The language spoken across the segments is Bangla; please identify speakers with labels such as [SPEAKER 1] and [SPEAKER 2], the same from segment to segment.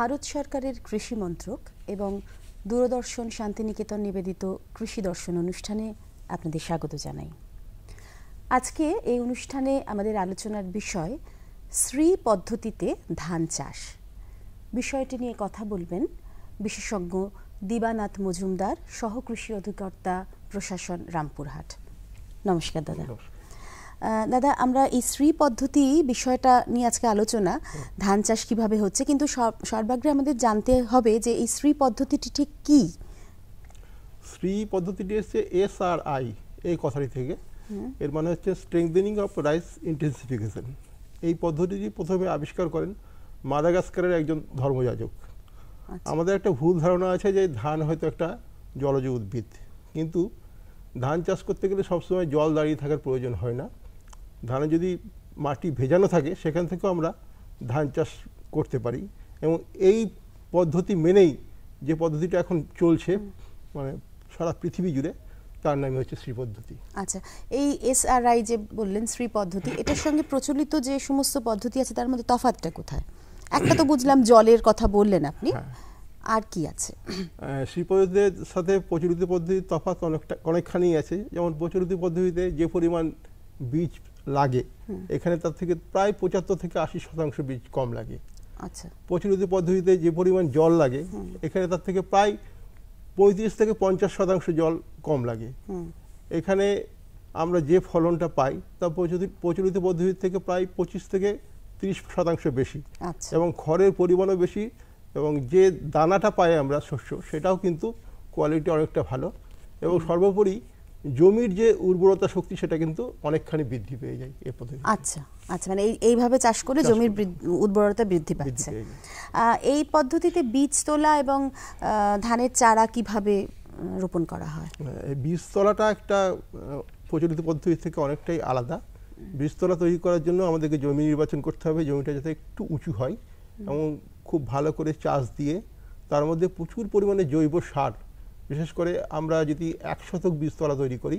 [SPEAKER 1] ভারত সরকারের কৃষি মন্ত্রক এবং দূরদর্শন শান্তিনিকেতন নিবেদিত কৃষি দর্শন অনুষ্ঠানে আপনাদের স্বাগত জানাই আজকে এই অনুষ্ঠানে আমাদের আলোচনার বিষয় শ্রী পদ্ধতিতে ধান চাষ বিষয়টি নিয়ে কথা বলবেন বিশেষজ্ঞ দিবানাথ মজুমদার সহকৃষি অধিকর্তা প্রশাসন রামপুরহাট নমস্কার দাদা দাদা আমরা এই শ্রী পদ্ধতি বিষয়টা নিয়ে আজকে আলোচনা ধান চাষ কিভাবে হচ্ছে কিন্তু সর্বাগ্রে আমাদের জানতে হবে যে এই শ্রী পদ্ধতিটি ঠিক কি
[SPEAKER 2] শ্রী পদ্ধতিটি হচ্ছে এস আর আই এই কথাটি থেকে এর মানে হচ্ছে স্ট্রেংথেনিং অফ রাইস ইন্টেন্সিফিকেশন এই পদ্ধতিটি প্রথমে আবিষ্কার করেন মাদাগাস্কারের একজন ধর্মযাজক আচ্ছা। আমাদের একটা ভুল ধারণা আছে যে ধান হয়তো একটা জলজ উদ্ভিদ কিন্তু ধান চাষ করতে গেলে সবসময় জল দাঁড়িয়ে থাকার প্রয়োজন হয় না ধানে যদি মাটি ভেজানো থাকে সেখান থেকেও আমরা ধান চাষ করতে পারি এবং এই পদ্ধতি মেনেই যে পদ্ধতিটা এখন চলছে মানে সারা পৃথিবী জুড়ে তার নামে হচ্ছে শ্রী পদ্ধতি
[SPEAKER 1] আচ্ছা এই এসআরআই যে বললেন শ্রী পদ্ধতি এটার সঙ্গে প্রচলিত যে সমস্ত পদ্ধতি আছে তার মধ্যে তফাতটা কোথায় একটা তো বুঝলাম জলের কথা বললেন আপনি হ্যাঁ। আর কি আছে
[SPEAKER 2] শ্রী পদ্ধতির সাথে প্রচলিত পদ্ধতির তফাত অনেকটা অনেকখানি আছে যেমন প্রচলিত পদ্ধতিতে যে পরিমাণ বীজ লাগে এখানে তার থেকে প্রায় পঁচাত্তর থেকে আশি শতাংশ বীজ কম লাগে আচ্ছা প্রচলিত পদ্ধতিতে যে পরিমাণ জল লাগে এখানে তার থেকে প্রায় পঁয়ত্রিশ থেকে পঞ্চাশ শতাংশ জল কম লাগে এখানে আমরা যে ফলনটা পাই তা প্রচলিত পদ্ধতির থেকে প্রায় পঁচিশ থেকে ত্রিশ শতাংশ বেশি আচ্ছা। এবং খড়ের পরিমাণও বেশি এবং যে দানাটা পাই আমরা শস্য সেটাও কিন্তু কোয়ালিটি অনেকটা ভালো এবং সর্বোপরি জমির যে উর্বরতা শক্তি সেটা কিন্তু অনেকখানি বৃদ্ধি পেয়ে যায় এ পদ্ধতি
[SPEAKER 1] আচ্ছা আচ্ছা মানে এই এইভাবে চাষ করে জমির উর্বরতা বৃদ্ধি পাচ্ছে এই পদ্ধতিতে বীজ তোলা এবং ধানের চারা কিভাবে রোপণ করা হয়
[SPEAKER 2] বীজ তোলাটা একটা প্রচলিত পদ্ধতি থেকে অনেকটাই আলাদা বীজতলা তৈরি করার জন্য আমাদেরকে জমি নির্বাচন করতে হবে জমিটা যাতে একটু উঁচু হয় এবং খুব ভালো করে চাষ দিয়ে তার মধ্যে প্রচুর পরিমাণে জৈব সার বিশেষ করে আমরা যদি এক শতক বীজতলা তৈরি করি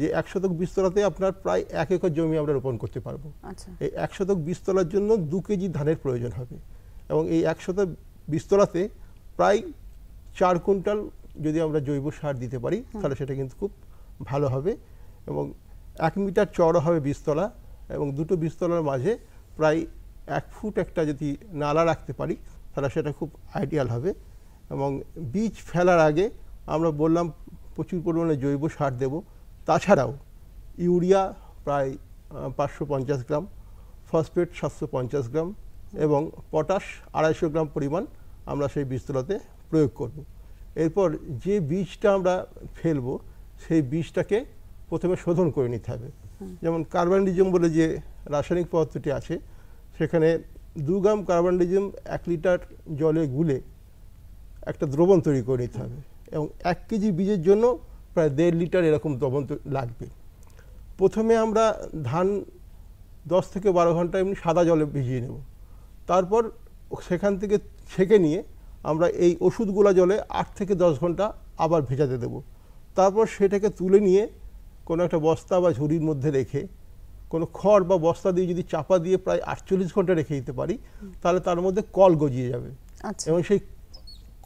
[SPEAKER 2] যে এক শতক বিস্তলাতে আপনার প্রায় এক একর জমি আমরা রোপণ করতে পারবো আচ্ছা। এই এক শতক বীজতলার জন্য দু কেজি ধানের প্রয়োজন হবে এবং এই এক শতক বীজতলাতে প্রায় চার কুইন্টাল যদি আমরা জৈব সার দিতে পারি তাহলে সেটা কিন্তু খুব ভালো হবে এবং এক মিটার চড়া হবে বীজতলা এবং দুটো বিস্তলার মাঝে প্রায় এক ফুট একটা যদি নালা রাখতে পারি তাহলে সেটা খুব আইডিয়াল হবে এবং বীজ ফেলার আগে আমরা বললাম প্রচুর পরিমাণে জৈব সার দেব তাছাড়াও ইউরিয়া প্রায় পাঁচশো পঞ্চাশ গ্রাম ফসফেট সাতশো পঞ্চাশ গ্রাম এবং পটাশ আড়াইশো গ্রাম পরিমাণ আমরা সেই বীজতলাতে প্রয়োগ করব। এরপর যে বীজটা আমরা ফেলব সেই বীজটাকে প্রথমে শোধন করে নিতে হবে যেমন কার্বানডিজম বলে যে রাসায়নিক পদার্থটি আছে সেখানে দু গ্রাম কার্বানডিজম এক লিটার জলে গুলে একটা দ্রবণ তৈরি করে নিতে হবে এবং এক কেজি বীজের জন্য প্রায় দেড় লিটার এরকম দ্রবণ লাগবে প্রথমে আমরা ধান দশ থেকে বারো ঘন্টা এমনি সাদা জলে ভিজিয়ে নেব তারপর সেখান থেকে ছেঁকে নিয়ে আমরা এই ওষুধগুলা জলে আট থেকে দশ ঘন্টা আবার ভেজাতে দেব তারপর সেটাকে তুলে নিয়ে কোনো একটা বস্তা বা ঝুড়ির মধ্যে রেখে কোনো খড় বা বস্তা দিয়ে যদি চাপা দিয়ে প্রায় আটচল্লিশ ঘন্টা রেখে দিতে পারি তাহলে তার মধ্যে কল গজিয়ে যাবে আচ্ছা। এবং সেই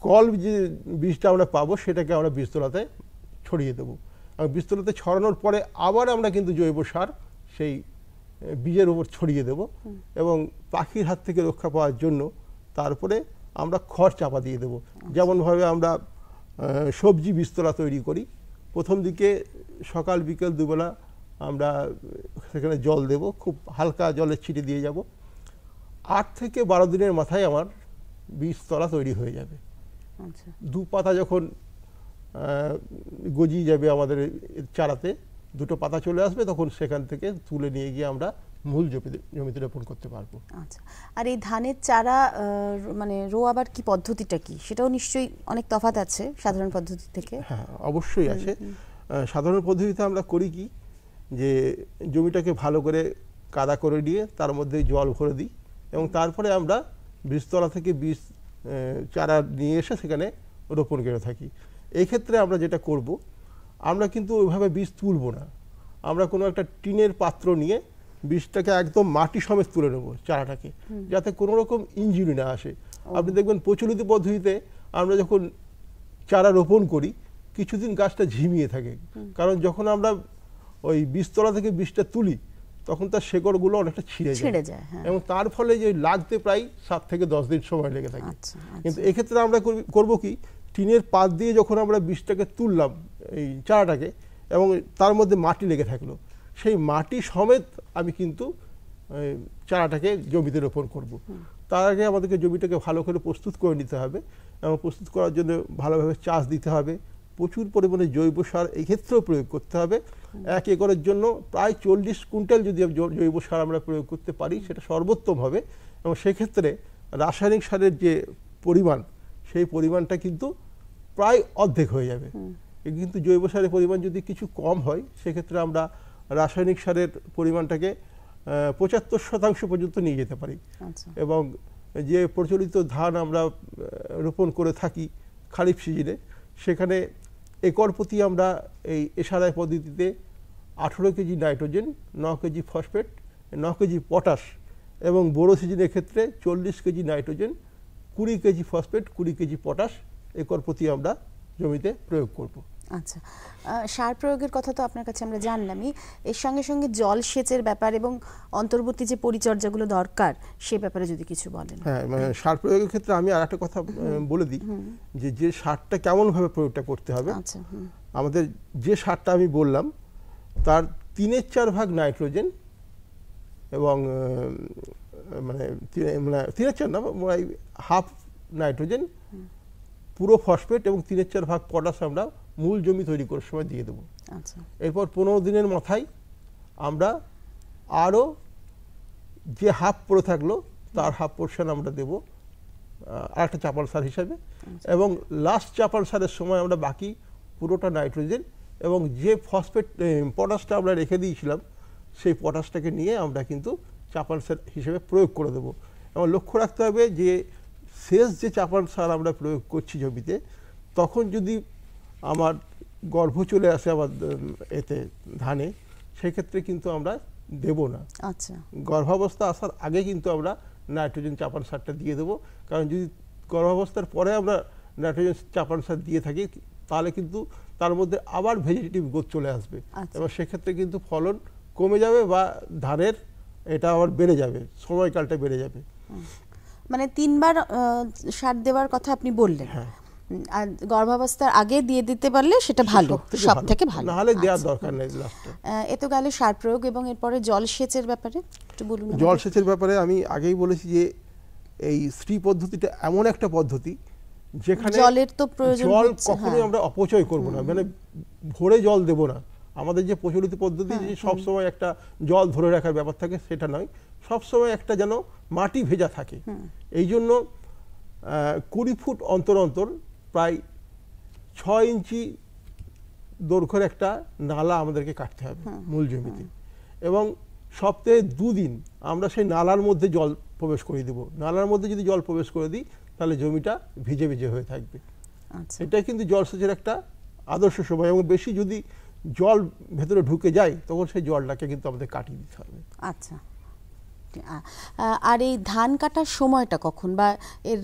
[SPEAKER 2] কল যে বীজটা আমরা পাবো সেটাকে আমরা বীজতলাতে ছড়িয়ে দেবো এবং বীজতলাতে ছড়ানোর পরে আবার আমরা কিন্তু জৈব সার সেই বীজের উপর ছড়িয়ে দেব এবং পাখির হাত থেকে রক্ষা পাওয়ার জন্য তারপরে আমরা খড় চাপা দিয়ে দেব যেমনভাবে আমরা সবজি বীজতলা তৈরি করি প্রথম দিকে সকাল বিকেল দুবেলা আমরা সেখানে জল দেব খুব হালকা জলের ছিটে দিয়ে যাব আট থেকে বারো দিনের মাথায় আমার বীজতলা তৈরি হয়ে যাবে আচ্ছা। দু পাতা যখন গজিয়ে যাবে আমাদের চারাতে দুটো পাতা চলে আসবে তখন সেখান থেকে তুলে নিয়ে গিয়ে আমরা মূল জমিতে রোপণ করতে পারবো আচ্ছা
[SPEAKER 1] আর এই ধানের চারা মানে রো আবার কি পদ্ধতিটা কি সেটাও নিশ্চয়ই অনেক তফাত আছে সাধারণ পদ্ধতি থেকে হ্যাঁ
[SPEAKER 2] অবশ্যই আছে সাধারণ পদ্ধতিতে আমরা করি কি যে জমিটাকে ভালো করে কাদা করে দিয়ে তার মধ্যে জল ভরে দিই এবং তারপরে আমরা বীজতলা থেকে বীজ চারা নিয়ে এসে সেখানে রোপণ করে থাকি এই ক্ষেত্রে আমরা যেটা করব আমরা কিন্তু ওইভাবে বীজ তুলব না আমরা কোনো একটা টিনের পাত্র নিয়ে বীজটাকে একদম মাটি সমেত তুলে নেবো চারাটাকে যাতে কোনো রকম ইঞ্জুরি না আসে আপনি দেখবেন প্রচলিত পদ্ধতিতে আমরা যখন চারা রোপণ করি কিছুদিন গাছটা ঝিমিয়ে থাকে কারণ যখন আমরা ওই বীজতলা থেকে বীজটা তুলি তখন তার শেকড়গুলো অনেকটা ছিঁড়ে ছিঁড়ে যায় হ্যাঁ। এবং তার ফলে যে লাগতে প্রায় সাত থেকে দশ দিন সময় লেগে থাকে আচ্ছা, আচ্ছা। কিন্তু এক্ষেত্রে আমরা করব কি টিনের পাত দিয়ে যখন আমরা বীজটাকে তুললাম এই চারাটাকে এবং তার মধ্যে মাটি লেগে থাকলো সেই মাটি সমেত আমি কিন্তু চারাটাকে জমিতে রোপণ করব। তার আগে আমাদেরকে জমিটাকে ভালো করে প্রস্তুত করে নিতে হবে এবং প্রস্তুত করার জন্য ভালোভাবে চাষ দিতে হবে প্রচুর পরিমাণে জৈব সার এই ক্ষেত্রেও প্রয়োগ করতে হবে এক একরের জন্য প্রায় চল্লিশ কুইন্টাল যদি জৈব সার আমরা প্রয়োগ করতে পারি সেটা সর্বোত্তম হবে এবং সেক্ষেত্রে রাসায়নিক সারের যে পরিমাণ সেই পরিমাণটা কিন্তু প্রায় অর্ধেক হয়ে যাবে কিন্তু জৈব সারের পরিমাণ যদি কিছু কম হয় সেক্ষেত্রে আমরা রাসায়নিক সারের পরিমাণটাকে পঁচাত্তর শতাংশ পর্যন্ত নিয়ে যেতে পারি আচ্ছা। এবং যে প্রচলিত ধান আমরা রোপণ করে থাকি খারিফ সিজনে সেখানে একর প্রতি আমরা এই এশারায় পদ্ধতিতে আঠেরো কেজি নাইট্রোজেন ন কেজি ফসফেট ন কেজি পটাশ এবং বোরো সিজনের ক্ষেত্রে চল্লিশ কেজি নাইট্রোজেন কুড়ি কেজি ফসফেট কুড়ি কেজি পটাশ একর প্রতি আমরা জমিতে প্রয়োগ করবো
[SPEAKER 1] আচ্ছা সার প্রয়োগের কথা তো আপনার কাছে আমরা জানলামই এর সঙ্গে সঙ্গে জল সেচের ব্যাপার এবং অন্তর্বর্তী যে পরিচর্যাগুলো দরকার সে ব্যাপারে যদি কিছু বলেন
[SPEAKER 2] হ্যাঁ মানে সার প্রয়োগের ক্ষেত্রে আমি আর একটা কথা বলে দিই যে যে সারটা কেমনভাবে প্রয়োগটা করতে হবে আচ্ছা আমাদের যে সারটা আমি বললাম তার তিনের চার ভাগ নাইট্রোজেন এবং মানে মানে তিনের চার না মানে হাফ নাইট্রোজেন পুরো ফসফেট এবং তিনের চার ভাগ পটাশ আমরা মূল জমি তৈরি করার সময় দিয়ে দেবো আচ্ছা। এরপর পনেরো দিনের মাথায় আমরা আরও যে হাফ পড়ে থাকলো তার হাফ পোর্শন আমরা দেব আরেকটা চাপাল সার হিসাবে আচ্ছা। এবং লাস্ট চাপাল সারের সময় আমরা বাকি পুরোটা নাইট্রোজেন এবং যে ফসফেট পটাশটা আমরা রেখে দিয়েছিলাম সেই পটাশটাকে নিয়ে আমরা কিন্তু চাপাল সার হিসেবে প্রয়োগ করে দেব এবং লক্ষ্য রাখতে হবে যে শেষ যে চাপাল সার আমরা প্রয়োগ করছি জমিতে তখন যদি আমার গর্ভ চলে আসে আবার এতে ধানে সেক্ষেত্রে কিন্তু আমরা দেব না আচ্ছা গর্ভাবস্থা আসার আগে কিন্তু আমরা নাইট্রোজেন চাপান সারটা দিয়ে দেবো কারণ যদি গর্ভাবস্থার পরে আমরা নাইট্রোজেন চাপান সার দিয়ে থাকি তাহলে কিন্তু তার মধ্যে আবার ভেজিটেটিভ গোদ চলে আসবে আচ্ছা। এবার সেক্ষেত্রে কিন্তু ফলন কমে যাবে বা ধানের এটা আবার বেড়ে যাবে সময়কালটা বেড়ে যাবে
[SPEAKER 1] মানে তিনবার সার দেওয়ার কথা আপনি বললেন হ্যাঁ। গর্ভাবস্থার আগে দিয়ে দিতে পারলে সেটা ভালো সব থেকে ভালো নাহলে
[SPEAKER 2] দেওয়ার আচ্ছা। দরকার নেই
[SPEAKER 1] এ তো গেল সার প্রয়োগ এবং এরপরে জলসেচের ব্যাপারে একটু বলুন জলসেচের
[SPEAKER 2] ব্যাপারে আমি আগেই বলেছি যে এই স্ত্রী পদ্ধতিটা এমন একটা পদ্ধতি যেখানে জলের তো প্রয়োজন জল কখনোই হ্যাঁ। আমরা অপচয় করব না মানে ভরে জল দেব না আমাদের যে প্রচলিত পদ্ধতি হ্যাঁ, যে সবসময় একটা জল ধরে রাখার ব্যাপার থাকে সেটা নয় সবসময় একটা যেন মাটি ভেজা থাকে এই জন্য কুড়ি ফুট অন্তর অন্তর প্রায় ছয় ইঞ্চি দৈর্ঘ্যের একটা নালা আমাদেরকে কাটতে হবে মূল জমিতে এবং সপ্তাহে দুদিন আমরা সেই নালার মধ্যে জল প্রবেশ করে দিব নালার মধ্যে যদি জল প্রবেশ করে দিই তাহলে জমিটা ভিজে ভিজে হয়ে থাকবে আচ্ছা। এটা কিন্তু জলসেচের একটা আদর্শ সময় এবং বেশি যদি জল ভেতরে ঢুকে যায় তখন সেই জলটাকে কিন্তু আমাদের কাটিয়ে দিতে হবে
[SPEAKER 1] আচ্ছা আর এই ধান কাটার সময়টা কখন বা এর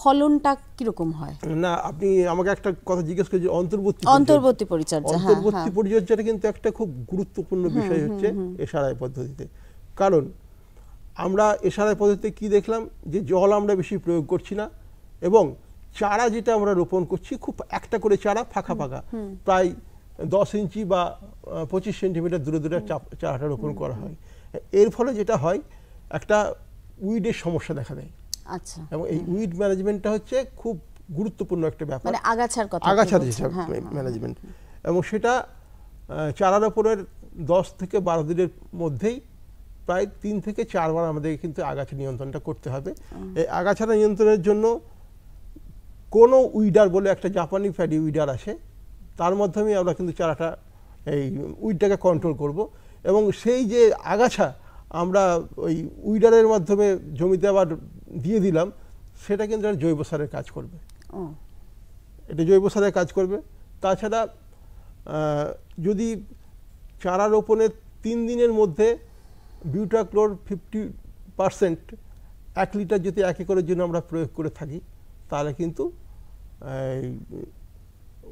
[SPEAKER 1] ফলনটা কিরকম হয়
[SPEAKER 2] না আপনি আমাকে একটা কথা জিজ্ঞেস করেছেন অন্তর্বর্তী অন্তর্বর্তী পরিচর্যা অন্তর্বর্তী হ্যাঁ, হ্যাঁ। পরিচর্যাটা কিন্তু একটা খুব গুরুত্বপূর্ণ বিষয় হচ্ছে এশারায় পদ্ধতিতে কারণ আমরা এশারায় পদ্ধতিতে কি দেখলাম যে জল আমরা বেশি প্রয়োগ করছি না এবং চারা যেটা আমরা রোপণ করছি খুব একটা করে চারা ফাঁকা ফাঁকা প্রায় দশ ইঞ্চি বা পঁচিশ সেন্টিমিটার দূরে দূরে চারাটা রোপণ করা হয় এর ফলে যেটা হয় একটা উইডের সমস্যা দেখা দেয়
[SPEAKER 1] আচ্ছা এবং এই
[SPEAKER 2] উইড ম্যানেজমেন্টটা হচ্ছে খুব গুরুত্বপূর্ণ একটা ব্যাপার মানে
[SPEAKER 1] আগাছার কথা আগাছা ম্যানেজমেন্ট
[SPEAKER 2] হ্যাঁ, হ্যাঁ। এবং সেটা চারার ওপরের দশ থেকে বারো দিনের মধ্যেই প্রায় তিন থেকে চারবার আমাদেরকে কিন্তু আগাছা নিয়ন্ত্রণটা করতে হবে এই আগাছা নিয়ন্ত্রণের জন্য কোনো উইডার বলে একটা জাপানি ফ্যাডি উইডার আছে তার মাধ্যমে আমরা কিন্তু চারাটা এই উইডটাকে কন্ট্রোল করব এবং সেই যে আগাছা আমরা ওই উইডারের মাধ্যমে জমিতে আবার দিয়ে দিলাম সেটা কিন্তু একটা জৈব সারের কাজ করবে এটা জৈব সারের কাজ করবে তাছাড়া যদি চারা রোপণের তিন দিনের মধ্যে বিউটাক্লোর ফিফটি পারসেন্ট এক লিটার যদি এক একরের জন্য আমরা প্রয়োগ করে থাকি তাহলে কিন্তু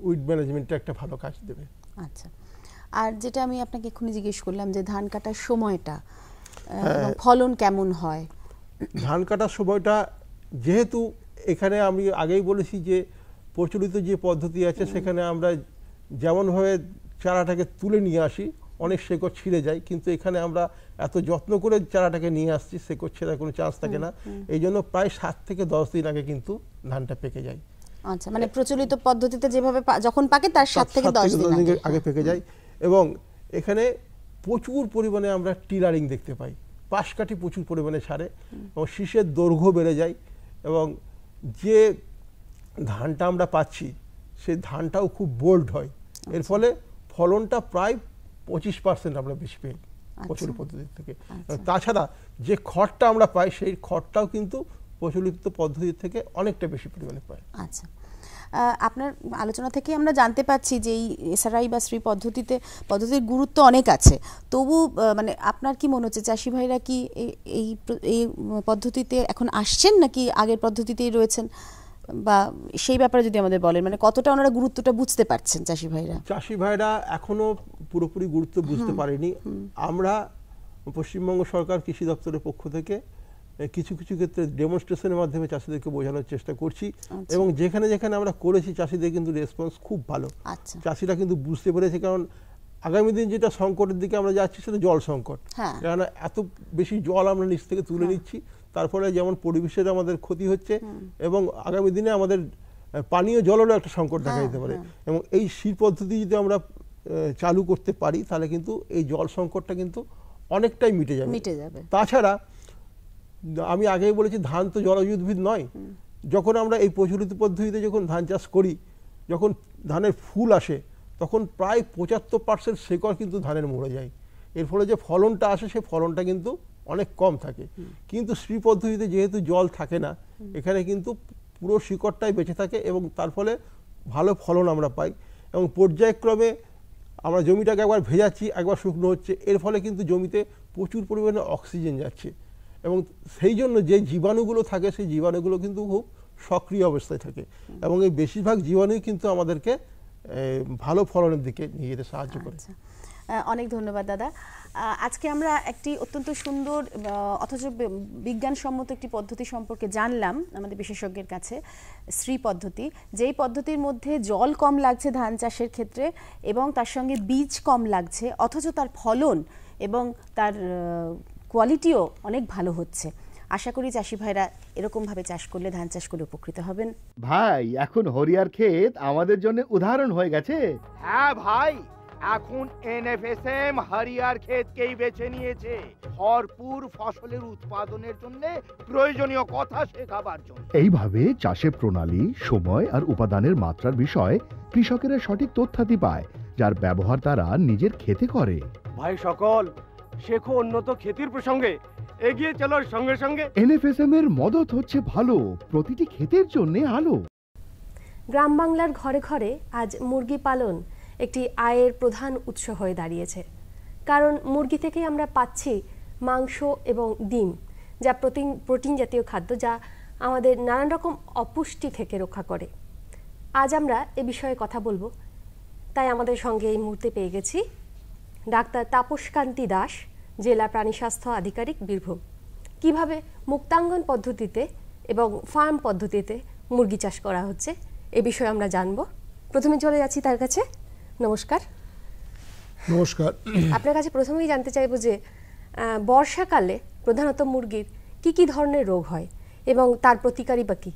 [SPEAKER 2] উইড ম্যানেজমেন্টটা একটা ভালো কাজ দেবে
[SPEAKER 1] আচ্ছা আর যেটা আমি আপনাকে এক্ষুনি জিজ্ঞেস করলাম যে ধান কাটার সময়টা ফলন কেমন হয়
[SPEAKER 2] ধান কাটার সময়টা যেহেতু এখানে আমি আগেই বলেছি যে প্রচলিত যে পদ্ধতি আছে সেখানে আমরা যেমনভাবে চারাটাকে তুলে নিয়ে আসি অনেক শেকড় ছিঁড়ে যায় কিন্তু এখানে আমরা এত যত্ন করে চারাটাকে নিয়ে আসছি শেকড় ছেঁড়ার কোনো চান্স থাকে না এই জন্য প্রায় সাত থেকে দশ দিন আগে কিন্তু ধানটা পেকে যায়
[SPEAKER 1] আচ্ছা মানে প্রচলিত পদ্ধতিতে যেভাবে যখন পাকে তার সাত থেকে দশ দিন
[SPEAKER 2] আগে পেকে যায় এবং এখানে প্রচুর পরিমাণে আমরা টিলারিং দেখতে পাই পাশকাঠি প্রচুর পরিমাণে সারে এবং শীষের দৈর্ঘ্য বেড়ে যায় এবং যে ধানটা আমরা পাচ্ছি সেই ধানটাও খুব বোল্ড হয় এর আচ্ছা। ফলে ফলনটা প্রায় পঁচিশ পার্সেন্ট আমরা বেশি পেয়ে
[SPEAKER 1] আচ্ছা। প্রচলিত
[SPEAKER 2] পদ্ধতি থেকে আচ্ছা। তাছাড়া যে খড়টা আমরা পাই সেই খড়টাও কিন্তু প্রচলিত পদ্ধতি থেকে অনেকটা বেশি পরিমাণে
[SPEAKER 1] পাই আচ্ছা আপনার আলোচনা থেকে আমরা জানতে পাচ্ছি যে এই এসআরআই বা শ্রী পদ্ধতিতে পদ্ধতির গুরুত্ব অনেক আছে তবু মানে আপনার কি মনে হচ্ছে চাষি ভাইরা কি এই এই পদ্ধতিতে এখন আসছেন নাকি আগের পদ্ধতিতেই রয়েছেন বা সেই ব্যাপারে যদি আমাদের বলেন মানে কতটা ওনারা গুরুত্বটা বুঝতে পারছেন চাষি ভাইরা চাষি ভাইরা এখনো
[SPEAKER 2] পুরোপুরি গুরুত্ব বুঝতে পারেনি আমরা পশ্চিমবঙ্গ সরকার কৃষি দপ্তরের পক্ষ থেকে কিছু কিছু ক্ষেত্রে ডেমনস্ট্রেশনের মাধ্যমে চাষিদেরকে বোঝানোর চেষ্টা করছি আচ্ছা। এবং যেখানে যেখানে আমরা করেছি চাষিদের কিন্তু রেসপন্স খুব ভালো আচ্ছা। চাষিরা কিন্তু বুঝতে পেরেছে কারণ আগামী দিন যেটা সংকটের দিকে আমরা যাচ্ছি সেটা জল সংকট হ্যাঁ। কেননা এত বেশি জল আমরা নিচ থেকে তুলে হ্যাঁ। নিচ্ছি তার ফলে যেমন পরিবেশের আমাদের ক্ষতি হচ্ছে এবং আগামী দিনে আমাদের পানীয় জলেরও একটা সংকট দেখা যেতে হ্যাঁ, পারে এবং এই শীত পদ্ধতি যদি আমরা চালু করতে পারি তাহলে কিন্তু এই জল সংকটটা কিন্তু অনেকটাই মিটে যাবে মিটে যাবে তাছাড়া আমি আগেই বলেছি ধান তো জলজ উদ্ভিদ নয় যখন আমরা এই প্রচলিত পদ্ধতিতে যখন ধান চাষ করি যখন ধানের ফুল আসে তখন প্রায় পঁচাত্তর পার্সেন্ট শেকড় কিন্তু ধানের মরে যায় এর ফলে যে ফলনটা আসে সে ফলনটা কিন্তু অনেক কম থাকে কিন্তু শ্রী পদ্ধতিতে যেহেতু জল থাকে না এখানে কিন্তু পুরো শিকড়টাই বেঁচে থাকে এবং তার ফলে ভালো ফলন আমরা পাই এবং পর্যায়ক্রমে আমরা জমিটাকে একবার ভেজাচ্ছি একবার শুকনো হচ্ছে এর ফলে কিন্তু জমিতে প্রচুর পরিমাণে অক্সিজেন যাচ্ছে এবং সেই জন্য যে জীবাণুগুলো থাকে সেই জীবাণুগুলো কিন্তু খুব সক্রিয় অবস্থায় থাকে এবং এই বেশিরভাগ জীবাণুই কিন্তু আমাদেরকে ভালো ফলনের দিকে নিয়ে যেতে সাহায্য
[SPEAKER 1] করে আচ্ছা। অনেক ধন্যবাদ দাদা আজকে আমরা একটি অত্যন্ত সুন্দর অথচ বিজ্ঞানসম্মত একটি পদ্ধতি সম্পর্কে জানলাম আমাদের বিশেষজ্ঞের কাছে শ্রী পদ্ধতি যেই পদ্ধতির মধ্যে জল কম লাগছে ধান চাষের ক্ষেত্রে এবং তার সঙ্গে বীজ কম লাগছে অথচ তার ফলন এবং তার কোয়ালিটিও অনেক ভালো হচ্ছে আশা করি চাষি ভাইরা এরকম ভাবে চাষ করলে ধান চাষ করে উপকৃত হবেন
[SPEAKER 3] ভাই এখন হরিয়ার ক্ষেত আমাদের জন্য উদাহরণ হয়ে গেছে
[SPEAKER 1] হ্যাঁ ভাই
[SPEAKER 3] এখন এনএফএসএম হরিয়ার ক্ষেতকেই বেছে নিয়েছে ভরপুর ফসলের উৎপাদনের জন্য প্রয়োজনীয় কথা শেখাবার জন্য এইভাবে চাষে প্রণালী সময় আর উপাদানের মাত্রার বিষয়ে কৃষকেরা সঠিক তথ্যাদি পায় যার ব্যবহার তারা নিজের ক্ষেতে করে
[SPEAKER 2] ভাই সকল শেখো উন্নত ক্ষেতির প্রসঙ্গে এগিয়ে চলো সঙ্গে সঙ্গে
[SPEAKER 3] এনএফএসএম এর মদত হচ্ছে ভালো প্রতিটি ক্ষেতের জন্য আলো
[SPEAKER 4] গ্রাম বাংলার ঘরে ঘরে আজ মুরগি পালন একটি আয়ের প্রধান উৎস হয়ে দাঁড়িয়েছে কারণ মুরগি থেকেই আমরা পাচ্ছি মাংস এবং ডিম যা প্রোটিন প্রোটিন জাতীয় খাদ্য যা আমাদের নানান রকম অপুষ্টি থেকে রক্ষা করে আজ আমরা এ বিষয়ে কথা বলবো তাই আমাদের সঙ্গে এই মুহূর্তে পেয়ে গেছি ডাক্তার তাপসকান্তি দাস জেলা প্রাণী স্বাস্থ্য আধিকারিক বীরভূম কিভাবে মুক্তাঙ্গন পদ্ধতিতে এবং ফার্ম পদ্ধতিতে মুরগি চাষ করা হচ্ছে এ বিষয়ে আমরা জানব প্রথমে চলে যাচ্ছি তার কাছে নমস্কার নমস্কার আপনার কাছে প্রথমেই জানতে চাইব যে বর্ষাকালে প্রধানত মুরগির কি কি ধরনের রোগ হয় এবং তার প্রতিকারই বা কী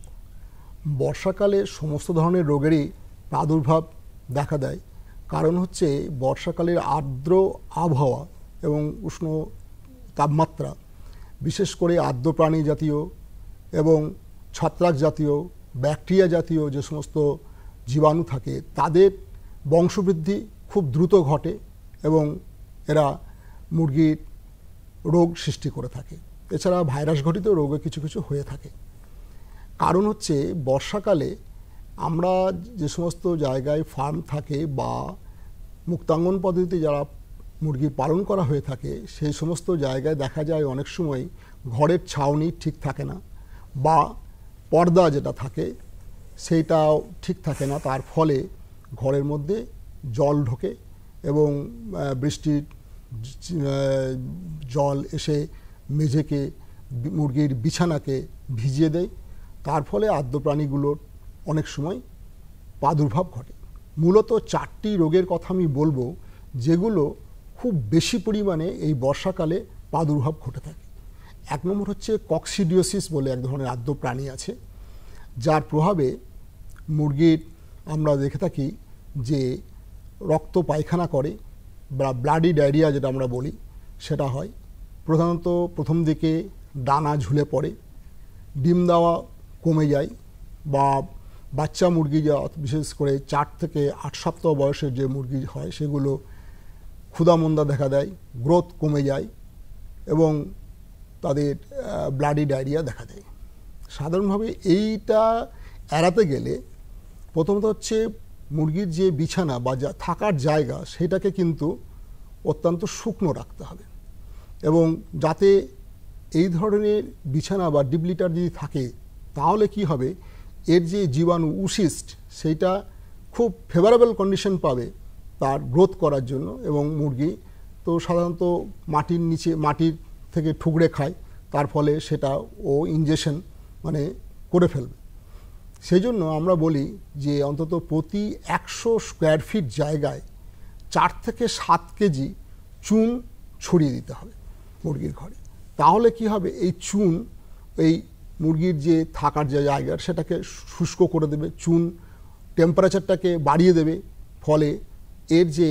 [SPEAKER 3] বর্ষাকালে সমস্ত ধরনের রোগেরই প্রাদুর্ভাব দেখা দেয় কারণ হচ্ছে বর্ষাকালের আর্দ্র আবহাওয়া এবং উষ্ণ তাপমাত্রা বিশেষ করে আর্দ্র প্রাণী জাতীয় এবং ছত্রাক জাতীয় ব্যাকটেরিয়া জাতীয় যে সমস্ত জীবাণু থাকে তাদের বংশবৃদ্ধি খুব দ্রুত ঘটে এবং এরা মুরগির রোগ সৃষ্টি করে থাকে এছাড়া ভাইরাস ঘটিত রোগে কিছু কিছু হয়ে থাকে কারণ হচ্ছে বর্ষাকালে আমরা যে সমস্ত জায়গায় ফার্ম থাকে বা মুক্তাঙ্গন পদ্ধতিতে যারা মুরগি পালন করা হয়ে থাকে সেই সমস্ত জায়গায় দেখা যায় অনেক সময় ঘরের ছাউনি ঠিক থাকে না বা পর্দা যেটা থাকে সেইটাও ঠিক থাকে না তার ফলে ঘরের মধ্যে জল ঢোকে এবং বৃষ্টির জল এসে মেঝেকে মুরগির বিছানাকে ভিজিয়ে দেয় তার ফলে আদ্যপ্রাণীগুলোর প্রাণীগুলোর অনেক সময় প্রাদুর্ভাব ঘটে মূলত চারটি রোগের কথা আমি বলবো যেগুলো খুব বেশি পরিমাণে এই বর্ষাকালে প্রাদুর্ভাব ঘটে থাকে এক নম্বর হচ্ছে কক্সিডিওসিস বলে এক ধরনের আদ্য প্রাণী আছে যার প্রভাবে মুরগির আমরা দেখে থাকি যে রক্ত পায়খানা করে বা ব্লাডি ডায়রিয়া যেটা আমরা বলি সেটা হয় প্রধানত প্রথম দিকে ডানা ঝুলে পড়ে ডিম দেওয়া কমে যায় বা বাচ্চা মুরগি যা বিশেষ করে চার থেকে আট সপ্তাহ বয়সের যে মুরগি হয় সেগুলো ক্ষুদামন্দা দেখা দেয় গ্রোথ কমে যায় এবং তাদের ব্লাডি ডায়রিয়া দেখা দেয় সাধারণভাবে এইটা এড়াতে গেলে প্রথমত হচ্ছে মুরগির যে বিছানা বা যা থাকার জায়গা সেটাকে কিন্তু অত্যন্ত শুকনো রাখতে হবে এবং যাতে এই ধরনের বিছানা বা ডিবলিটার যদি থাকে তাহলে কি হবে এর যে জীবাণু উশিস্ট সেইটা খুব ফেভারেবল কন্ডিশন পাবে তার গ্রোথ করার জন্য এবং মুরগি তো সাধারণত মাটির নিচে মাটির থেকে ঠুকরে খায় তার ফলে সেটা ও ইঞ্জেকশন মানে করে ফেলবে সেই জন্য আমরা বলি যে অন্তত প্রতি একশো স্কোয়ার ফিট জায়গায় চার থেকে সাত কেজি চুন ছড়িয়ে দিতে হবে মুরগির ঘরে তাহলে কি হবে এই চুন এই মুরগির যে থাকার যে জায়গা সেটাকে শুষ্ক করে দেবে চুন টেম্পারেচারটাকে বাড়িয়ে দেবে ফলে এর যে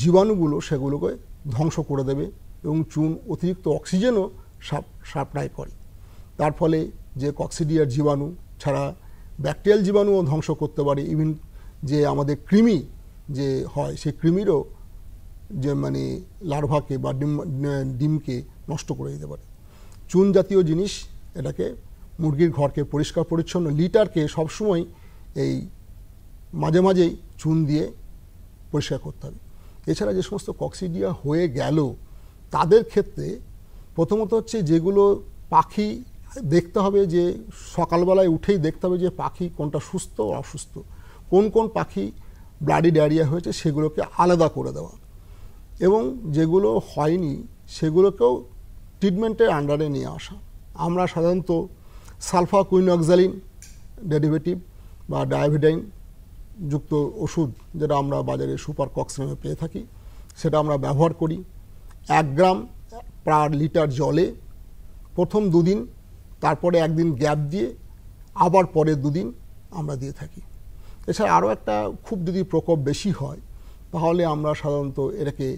[SPEAKER 3] জীবাণুগুলো সেগুলোকে ধ্বংস করে দেবে এবং চুন অতিরিক্ত অক্সিজেনও সাপ সাপ্লাই করে তার ফলে যে কক্সিডিয়ার জীবাণু ছাড়া ব্যাকটেরিয়াল জীবাণুও ধ্বংস করতে পারে ইভিন যে আমাদের কৃমি যে হয় সেই কৃমিরও যে মানে লার্ভাকে বা ডিম ডিমকে নষ্ট করে দিতে পারে চুন জাতীয় জিনিস এটাকে মুরগির ঘরকে পরিষ্কার পরিচ্ছন্ন লিটারকে সবসময় এই মাঝে মাঝেই চুন দিয়ে পরিষ্কার করতে হবে এছাড়া যে সমস্ত কক্সিডিয়া হয়ে গেল তাদের ক্ষেত্রে প্রথমত হচ্ছে যেগুলো পাখি দেখতে হবে যে সকালবেলায় উঠেই দেখতে হবে যে পাখি কোনটা সুস্থ ও অসুস্থ কোন কোন পাখি ব্লাডি ডায়রিয়া হয়েছে সেগুলোকে আলাদা করে দেওয়া এবং যেগুলো হয়নি সেগুলোকেও ট্রিটমেন্টের আন্ডারে নিয়ে আসা আমরা সাধারণত সালফা কুইনক্সালিন ডেরিভেটিভ বা ডায়াভিডাইন যুক্ত ওষুধ যেটা আমরা বাজারে সুপার কক্স নামে পেয়ে থাকি সেটা আমরা ব্যবহার করি এক গ্রাম পার লিটার জলে প্রথম দুদিন তারপরে একদিন গ্যাপ দিয়ে আবার পরে দুদিন আমরা দিয়ে থাকি এছাড়া আরও একটা খুব যদি প্রকোপ বেশি হয় তাহলে আমরা সাধারণত এটাকে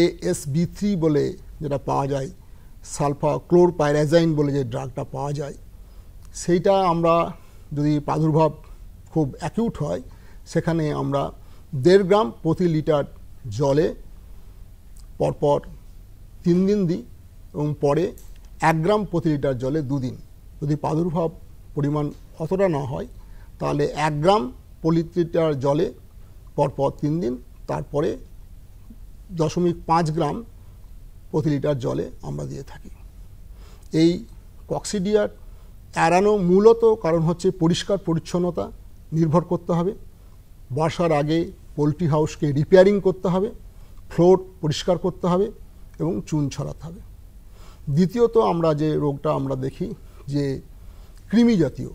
[SPEAKER 3] এএসবি থ্রি বলে যেটা পাওয়া যায় সালফা ক্লোরপাইরাজাইন বলে যে ড্রাগটা পাওয়া যায় সেইটা আমরা যদি প্রাদুর্ভাব খুব অ্যাকিউট হয় সেখানে আমরা দেড় গ্রাম প্রতি লিটার জলে পরপর তিন দিন দিই এবং পরে এক গ্রাম প্রতি লিটার জলে দুদিন যদি প্রাদুর্ভাব পরিমাণ অতটা না হয় তাহলে এক গ্রাম প্রতি লিটার জলে পরপর তিন দিন তারপরে দশমিক পাঁচ গ্রাম প্রতি লিটার জলে আমরা দিয়ে থাকি এই কক্সিডিয়ার এড়ানো মূলত কারণ হচ্ছে পরিষ্কার পরিচ্ছন্নতা নির্ভর করতে হবে বাসার আগে পোলট্রি হাউসকে রিপেয়ারিং করতে হবে ফ্লোর পরিষ্কার করতে হবে এবং চুন ছড়াতে হবে দ্বিতীয়ত আমরা যে রোগটা আমরা দেখি যে কৃমি জাতীয়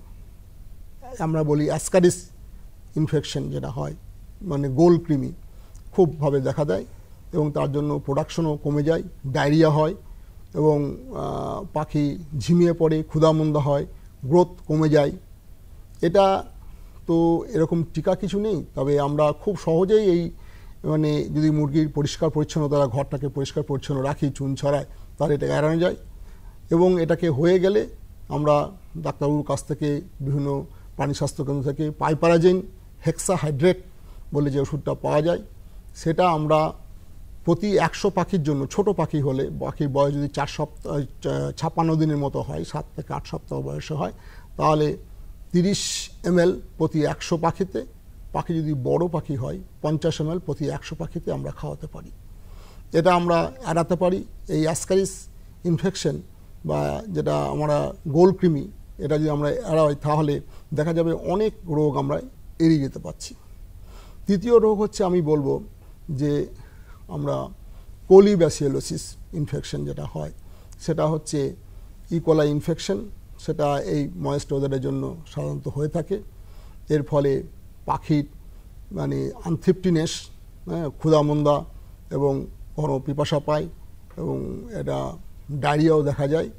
[SPEAKER 3] আমরা বলি অ্যাসকারিস ইনফেকশন যেটা হয় মানে গোল কৃমি খুবভাবে দেখা দেয় এবং তার জন্য প্রোডাকশনও কমে যায় ডায়রিয়া হয় এবং পাখি ঝিমিয়ে পড়ে ক্ষুধামন্দা হয় গ্রোথ কমে যায় এটা তো এরকম টিকা কিছু নেই তবে আমরা খুব সহজেই এই মানে যদি মুরগির পরিষ্কার পরিচ্ছন্ন তারা ঘরটাকে পরিষ্কার পরিচ্ছন্ন রাখি চুন ছড়ায় তাহলে এটাকে এড়ানো যায় এবং এটাকে হয়ে গেলে আমরা ডাক্তারবাবুর কাছ থেকে বিভিন্ন প্রাণী স্বাস্থ্যকেন্দ্র থেকে পাইপারাজেন হেক্সা হাইড্রেট বলে যে ওষুধটা পাওয়া যায় সেটা আমরা প্রতি একশো পাখির জন্য ছোট পাখি হলে পাখির বয়স যদি চার সপ্তাহ ছাপ্পান্ন দিনের মতো হয় সাত থেকে আট সপ্তাহ বয়সে হয় তাহলে তিরিশ এম প্রতি একশো পাখিতে পাখি যদি বড় পাখি হয় পঞ্চাশ এম প্রতি একশো পাখিতে আমরা খাওয়াতে পারি এটা আমরা এড়াতে পারি এই অ্যাসকারিস ইনফেকশন বা যেটা আমরা গোলকৃমি এটা যদি আমরা এড়াই তাহলে দেখা যাবে অনেক রোগ আমরা এড়িয়ে যেতে পারছি তৃতীয় রোগ হচ্ছে আমি বলবো যে আমরা কোলিব্যাসিয়েলোসিস ইনফেকশন যেটা হয় সেটা হচ্ছে ইকোলা e. ইনফেকশন সেটা এই ময়েস্ট ওয়েদারের জন্য সাধারণত হয়ে থাকে এর ফলে পাখির মানে আনথিপটিনেস হ্যাঁ ক্ষুদামন্দা এবং ঘন পিপাসা পায় এবং এটা ডায়রিয়াও দেখা যায়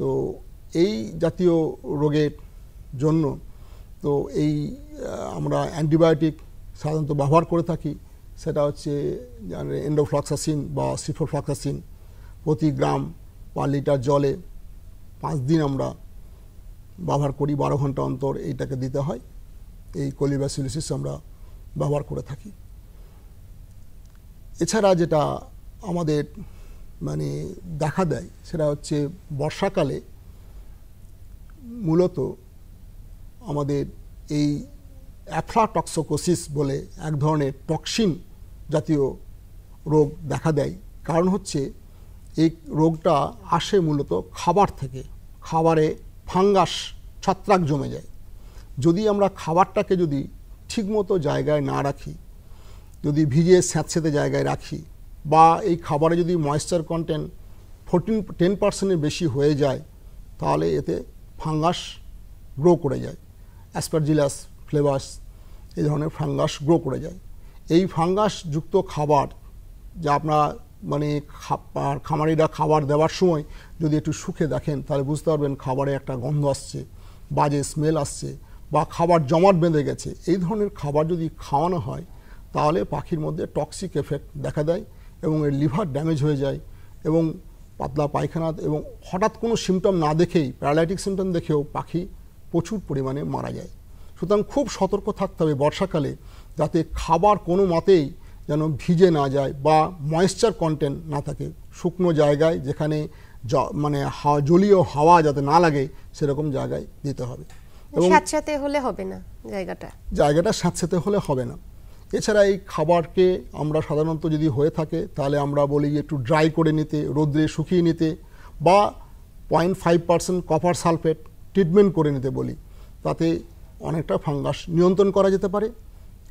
[SPEAKER 3] তো এই জাতীয় রোগের জন্য তো এই আমরা অ্যান্টিবায়োটিক সাধারণত ব্যবহার করে থাকি সেটা হচ্ছে এন্ডোফ্লাক্সাসিন বা সিফোফ্লাক্সাসিন প্রতি গ্রাম পার লিটার জলে পাঁচ দিন আমরা ব্যবহার করি বারো ঘন্টা অন্তর এইটাকে দিতে হয় এই কলিব্যাসিলিসিস আমরা ব্যবহার করে থাকি এছাড়া যেটা আমাদের মানে দেখা দেয় সেটা হচ্ছে বর্ষাকালে মূলত আমাদের এই অ্যাফ্রাটক্সোকোসিস বলে এক ধরনের টক্সিন জাতীয় রোগ দেখা দেয় কারণ হচ্ছে এই রোগটা আসে মূলত খাবার থেকে খাবারে ফাঙ্গাস ছত্রাক জমে যায় যদি আমরা খাবারটাকে যদি ঠিকমতো জায়গায় না রাখি যদি ভিজিয়ে স্যাঁতস্যাঁতে জায়গায় রাখি বা এই খাবারে যদি ময়েশ্চার কন্টেন্ট ফোরটিন টেন পার্সেন্টের বেশি হয়ে যায় তাহলে এতে ফাঙ্গাস গ্রো করে যায় অ্যাসপারজিলাস ফ্লেভাস এই ধরনের ফাঙ্গাস গ্রো করে যায় এই ফাঙ্গাসযুক্ত খাবার যা আপনারা মানে খাবার খামারিরা খাবার দেওয়ার সময় যদি একটু সুখে দেখেন তাহলে বুঝতে পারবেন খাবারে একটা গন্ধ আসছে বাজে স্মেল আসছে বা খাবার জমাট বেঁধে গেছে এই ধরনের খাবার যদি খাওয়ানো হয় তাহলে পাখির মধ্যে টক্সিক এফেক্ট দেখা দেয় এবং এর লিভার ড্যামেজ হয়ে যায় এবং পাতলা পায়খানা এবং হঠাৎ কোনো সিমটম না দেখেই প্যারালাইটিক সিমটম দেখেও পাখি প্রচুর পরিমাণে মারা যায় সুতরাং খুব সতর্ক থাকতে হবে বর্ষাকালে যাতে খাবার কোনো মতেই যেন ভিজে না যায় বা ময়েশ্চার কন্টেন্ট না থাকে শুকনো জায়গায় যেখানে মানে জলীয় হাওয়া যাতে না লাগে সেরকম জায়গায় দিতে হবে
[SPEAKER 4] এবং স্যাঁতস্যাঁতে হলে হবে না জায়গাটা
[SPEAKER 3] জায়গাটা স্যাঁতস্যাঁতে হলে হবে না এছাড়া এই খাবারকে আমরা সাধারণত যদি হয়ে থাকে তাহলে আমরা বলি একটু ড্রাই করে নিতে রোদ্রে শুকিয়ে নিতে বা point five percent copper sulphate treatment করে নিতে বলি তাতে অনেকটা ফাঙ্গাস নিয়ন্ত্রণ করা যেতে পারে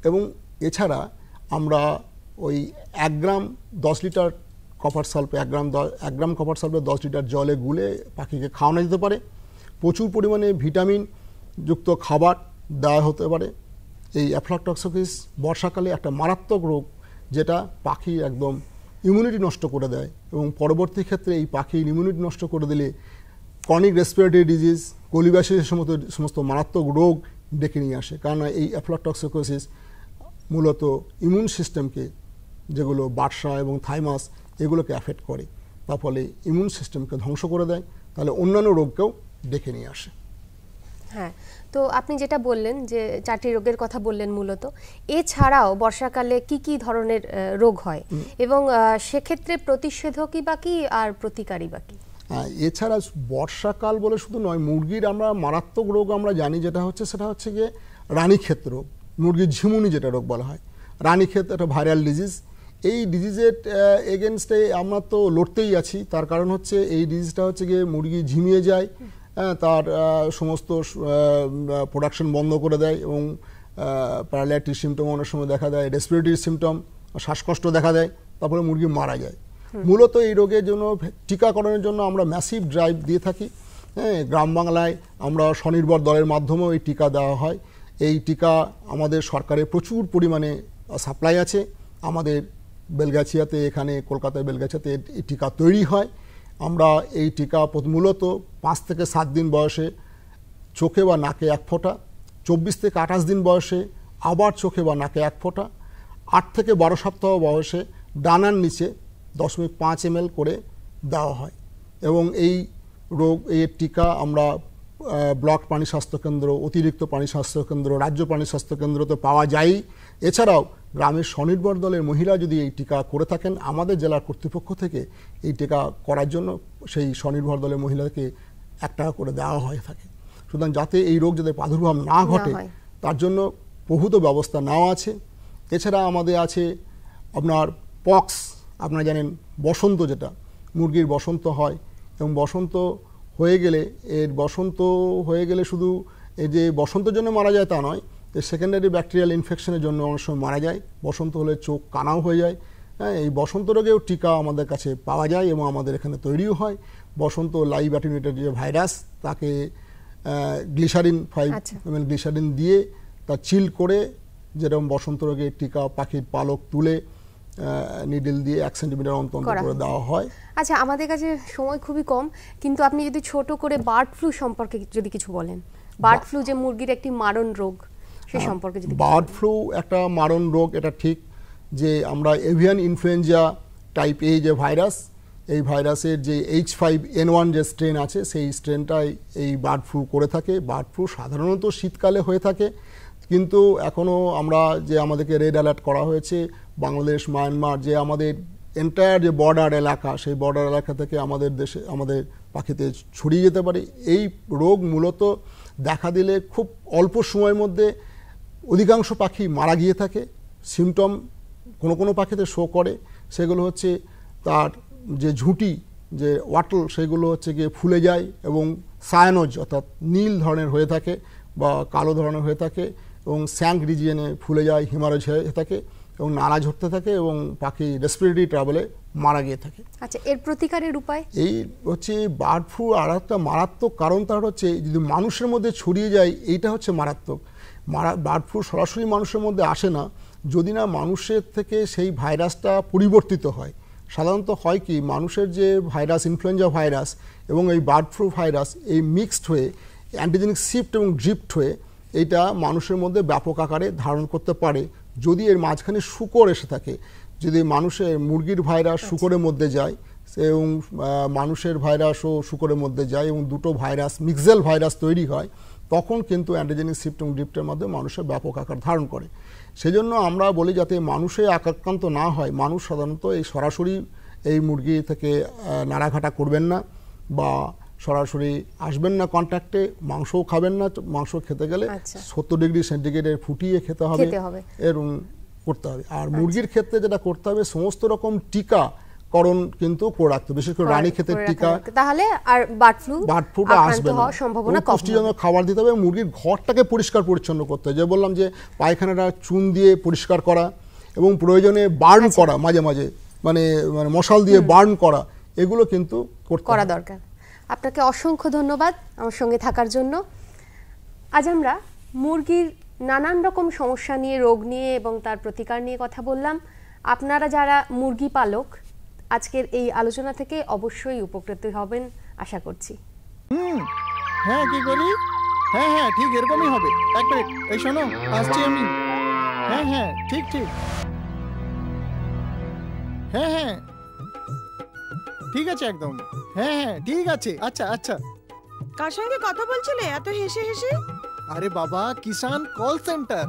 [SPEAKER 3] এবং এছাড়া আমরা ওই এক গ্রাম দশ লিটার কপার সাল্প এক গ্রাম এক গ্রাম কপার সাল্পে দশ লিটার জলে গুলে পাখিকে খাওয়ানো যেতে পারে প্রচুর পরিমাণে ভিটামিন যুক্ত খাবার দেওয়া হতে পারে এই অ্যাফ্লাকটক্সোকিস বর্ষাকালে একটা মারাত্মক রোগ যেটা পাখি একদম ইমিউনিটি নষ্ট করে দেয় এবং পরবর্তী ক্ষেত্রে এই পাখি ইমিউনিটি নষ্ট করে দিলে ক্রনিক রেসপিরেটরি ডিজিজ কলিবাসের সমস্ত সমস্ত মারাত্মক রোগ ডেকে নিয়ে আসে কারণ এই অ্যাফ্লাকটক্সোকোসিস মূলত ইমিউন সিস্টেমকে যেগুলো বাদশা এবং থাইমাস এগুলোকে অ্যাফেক্ট করে তার ফলে ইমিউন সিস্টেমকে ধ্বংস করে দেয় তাহলে অন্যান্য রোগকেও ডেকে নিয়ে আসে
[SPEAKER 4] হ্যাঁ তো আপনি যেটা বললেন যে চারটি রোগের কথা বললেন মূলত এছাড়াও বর্ষাকালে কি কি ধরনের রোগ হয় এবং সেক্ষেত্রে প্রতিষেধকই বা কি আর প্রতিকারী বা কি
[SPEAKER 3] হ্যাঁ, এছাড়া বর্ষাকাল বলে শুধু নয় মুরগির আমরা মারাত্মক রোগ আমরা জানি যেটা হচ্ছে সেটা হচ্ছে গিয়ে রানীক্ষেত্র রোগ মুরগির ঝিমুনি যেটা রোগ বলা হয় রানীক্ষেত একটা ভাইরাল ডিজিজ এই ডিজিজের এগেনস্টে আমরা তো লড়তেই আছি তার কারণ হচ্ছে এই ডিজিজটা হচ্ছে গিয়ে মুরগি ঝিমিয়ে যায় হ্যাঁ, তার সমস্ত প্রোডাকশন বন্ধ করে দেয় এবং প্যারালাইটিস সিমটম অনেক সময় দেখা দেয় রেসপিরেটরি সিমটম শ্বাসকষ্ট দেখা দেয় তারপরে মুরগি মারা যায় মূলত এই রোগের জন্য টিকাকরণের জন্য আমরা ম্যাসিভ ড্রাইভ দিয়ে থাকি হ্যাঁ গ্রাম বাংলায় আমরা স্বনির্ভর দলের মাধ্যমেও এই টিকা দেওয়া হয় এই টিকা আমাদের সরকারে প্রচুর পরিমাণে সাপ্লাই আছে আমাদের বেলগাছিয়াতে এখানে কলকাতায় বেলগাছিয়াতে এই টিকা তৈরি হয় আমরা এই টিকা মূলত পাঁচ থেকে সাত দিন বয়সে চোখে বা নাকে এক ফোঁটা চব্বিশ থেকে আঠাশ দিন বয়সে আবার চোখে বা নাকে এক ফোঁটা আট থেকে বারো সপ্তাহ বয়সে ডানার নিচে দশমিক পাঁচ এম করে দেওয়া হয় এবং এই রোগ এর টিকা আমরা ব্লক প্রাণী স্বাস্থ্যকেন্দ্র অতিরিক্ত পানি স্বাস্থ্যকেন্দ্র রাজ্য প্রাণী স্বাস্থ্যকেন্দ্র তো পাওয়া যায়ই এছাড়াও গ্রামের স্বনির্ভর দলের মহিলা যদি এই টিকা করে থাকেন আমাদের জেলার কর্তৃপক্ষ থেকে এই টিকা করার জন্য সেই স্বনির্ভর দলের মহিলাকে এক টাকা করে দেওয়া হয়ে থাকে সুতরাং যাতে এই রোগ যাতে প্রাদুর্ভাব না ঘটে তার জন্য বহুত ব্যবস্থা নেওয়া আছে এছাড়া আমাদের আছে আপনার পক্স আপনারা জানেন বসন্ত যেটা মুরগির বসন্ত হয় এবং বসন্ত হয়ে গেলে এর বসন্ত হয়ে গেলে শুধু এই যে বসন্তের জন্য মারা যায় তা নয় সেকেন্ডারি ব্যাকটেরিয়াল ইনফেকশনের জন্য অনেক সময় মারা যায় বসন্ত হলে চোখ কানাও হয়ে যায় হ্যাঁ এই বসন্ত রোগেও টিকা আমাদের কাছে পাওয়া যায় এবং আমাদের এখানে তৈরিও হয় বসন্ত লাইভ অ্যাটিনেটেড যে ভাইরাস তাকে গ্লিসারিন ফাইভ গ্লিসারিন দিয়ে তা চিল করে যেরকম বসন্ত রোগে টিকা পাখির পালক তুলে নিডল দিয়ে এক সেন্টিমিটার অন্তর করে দেওয়া হয়
[SPEAKER 4] আচ্ছা আমাদের কাছে সময় খুবই কম কিন্তু আপনি যদি ছোট করে বার্ড ফ্লু সম্পর্কে যদি কিছু বলেন বার্ড ফ্লু যে মুরগির একটি মারণ রোগ সে সম্পর্কে যদি
[SPEAKER 3] বার্ড ফ্লু একটা মারণ রোগ এটা ঠিক যে আমরা এভিয়ান ইনফ্লুয়েঞ্জা টাইপ এ যে ভাইরাস এই ভাইরাসের যে এইচ ফাইভ এন ওয়ান যে স্ট্রেন আছে সেই স্ট্রেনটাই এই বার্ড ফ্লু করে থাকে বার্ড ফ্লু সাধারণত শীতকালে হয়ে থাকে কিন্তু এখনও আমরা যে আমাদেরকে রেড অ্যালার্ট করা হয়েছে বাংলাদেশ মায়ানমার যে আমাদের এন্টায়ার যে বর্ডার এলাকা সেই বর্ডার এলাকা থেকে আমাদের দেশে আমাদের পাখিতে ছড়িয়ে যেতে পারে এই রোগ মূলত দেখা দিলে খুব অল্প সময়ের মধ্যে অধিকাংশ পাখি মারা গিয়ে থাকে সিমটম কোনো কোনো পাখিতে শো করে সেগুলো হচ্ছে তার যে ঝুঁটি যে ওয়াটল সেগুলো হচ্ছে গিয়ে ফুলে যায় এবং সায়ানজ অর্থাৎ নীল ধরনের হয়ে থাকে বা কালো ধরনের হয়ে থাকে এবং স্যাঙ্ক রিজিয়নে ফুলে যায় হিমালয় হয়ে থাকে এবং নানা ঝরতে থাকে এবং পাখি রেসপিরেটরি ট্রাভেলে মারা গিয়ে থাকে
[SPEAKER 4] আচ্ছা এর প্রতিকারের উপায় এই
[SPEAKER 3] হচ্ছে বার্ড ফ্লু আর একটা মারাত্মক কারণ তার হচ্ছে যদি মানুষের মধ্যে ছড়িয়ে যায় এইটা হচ্ছে মারাত্মক মারা বার্ড ফ্লু সরাসরি মানুষের মধ্যে আসে না যদি না মানুষের থেকে সেই ভাইরাসটা পরিবর্তিত হয় সাধারণত হয় কি মানুষের যে ভাইরাস ইনফ্লুয়েঞ্জা ভাইরাস এবং এই বার্ড ফ্লু ভাইরাস এই মিক্সড হয়ে অ্যান্টিজেনিক শিফট এবং ড্রিফট হয়ে এইটা মানুষের মধ্যে ব্যাপক আকারে ধারণ করতে পারে যদি এর মাঝখানে শুকর এসে থাকে যদি মানুষের মুরগির ভাইরাস আচ্ছা। শুকরের মধ্যে যায় এবং মানুষের ভাইরাসও শুকরের মধ্যে যায় এবং দুটো ভাইরাস মিক্সেল ভাইরাস তৈরি হয় তখন কিন্তু অ্যান্টিজেনিক এবং ডিফটের মাধ্যমে মানুষের ব্যাপক আকার ধারণ করে সেজন্য আমরা বলি যাতে মানুষে আক্রান্ত না হয় মানুষ সাধারণত এই সরাসরি এই মুরগি থেকে নাড়াঘাটা করবেন না বা সরাসরি আসবেন না কন্ট্যাক্টে মাংসও খাবেন না মাংস খেতে গেলে আচ্ছা। সত্তর ডিগ্রি সেন্টিগ্রেডের ফুটিয়ে খেতে হবে এরম করতে হবে আর আচ্ছা। মুরগির ক্ষেত্রে যেটা করতে হবে সমস্ত রকম টিকা করণ কিন্তু করে রাখতে বিশেষ করে রানী ক্ষেতে টিকা
[SPEAKER 4] তাহলে আর বার্ড ফ্লু বার্ড ফ্লুটা আসবে না সম্ভাবনা কম পুষ্টিজনক
[SPEAKER 3] খাবার দিতে হবে মুরগির ঘরটাকে পরিষ্কার পরিচ্ছন্ন করতে হবে যে বললাম যে পায়খানাটা চুন দিয়ে পরিষ্কার করা এবং প্রয়োজনে বার্ন আচ্ছা। করা মাঝে মাঝে মানে মানে মশাল দিয়ে বার্ন করা এগুলো কিন্তু করা
[SPEAKER 4] দরকার আপনাকে অসংখ্য ধন্যবাদ আমার সঙ্গে থাকার জন্য আজ আমরা মুরগির নানান রকম সমস্যা নিয়ে রোগ নিয়ে এবং তার প্রতিকার নিয়ে কথা বললাম আপনারা যারা মুরগি পালক আজকের এই আলোচনা থেকে অবশ্যই উপকৃত হবেন আশা করছি হুম হ্যাঁ কি করি হ্যাঁ হ্যাঁ ঠিক এরকমই হবে এক মিনিট এই শোনো আসছি আমি
[SPEAKER 1] হ্যাঁ
[SPEAKER 2] হ্যাঁ ঠিক ঠিক হ্যাঁ হ্যাঁ ঠিক আছে একদম হ্যাঁ হ্যাঁ ঠিক আছে আচ্ছা আচ্ছা কার সঙ্গে কথা বলছিলে এত হেসে হেসে আরে বাবা কিষান কল সেন্টার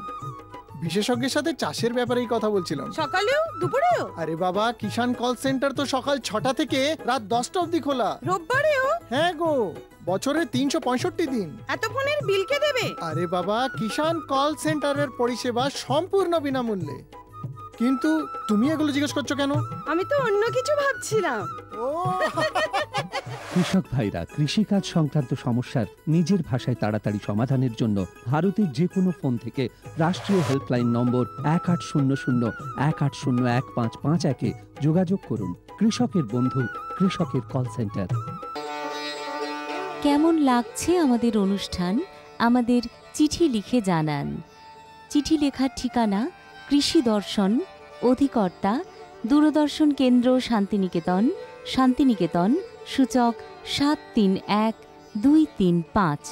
[SPEAKER 2] বিশেষজ্ঞের সাথে চাষের ব্যাপারেই কথা বলছিলাম সকালেও দুপুরেও আরে বাবা কিষান কল সেন্টার তো সকাল ছটা থেকে রাত দশটা অবধি খোলা রোববারেও হ্যাঁ গো বছরে তিনশো পঁয়ষট্টি দিন
[SPEAKER 1] এত ফোনের বিল কে দেবে আরে
[SPEAKER 2] বাবা কিষান কল সেন্টারের পরিষেবা সম্পূর্ণ বিনামূল্যে কিন্তু তুমি এগুলো জিজ্ঞেস করছো
[SPEAKER 1] কেন আমি তো অন্য কিছু ভাবছিলাম
[SPEAKER 4] কৃষক ভাইরা কৃষিকাজ সংক্রান্ত সমস্যার নিজের ভাষায় তাড়াতাড়ি সমাধানের জন্য ভারতের যে কোনো ফোন থেকে রাষ্ট্রীয় হেল্পলাইন নম্বর এক আট শূন্য শূন্য এক আট শূন্য এক পাঁচ পাঁচ
[SPEAKER 3] একে যোগাযোগ করুন কৃষকের বন্ধু কৃষকের কল সেন্টার
[SPEAKER 1] কেমন লাগছে আমাদের অনুষ্ঠান আমাদের চিঠি লিখে জানান চিঠি লেখার ঠিকানা কৃষি দর্শন অধিকর্তা দূরদর্শন কেন্দ্র শান্তিনিকেতন শান্তিনিকেতন সূচক সাত তিন এক দুই তিন পাঁচ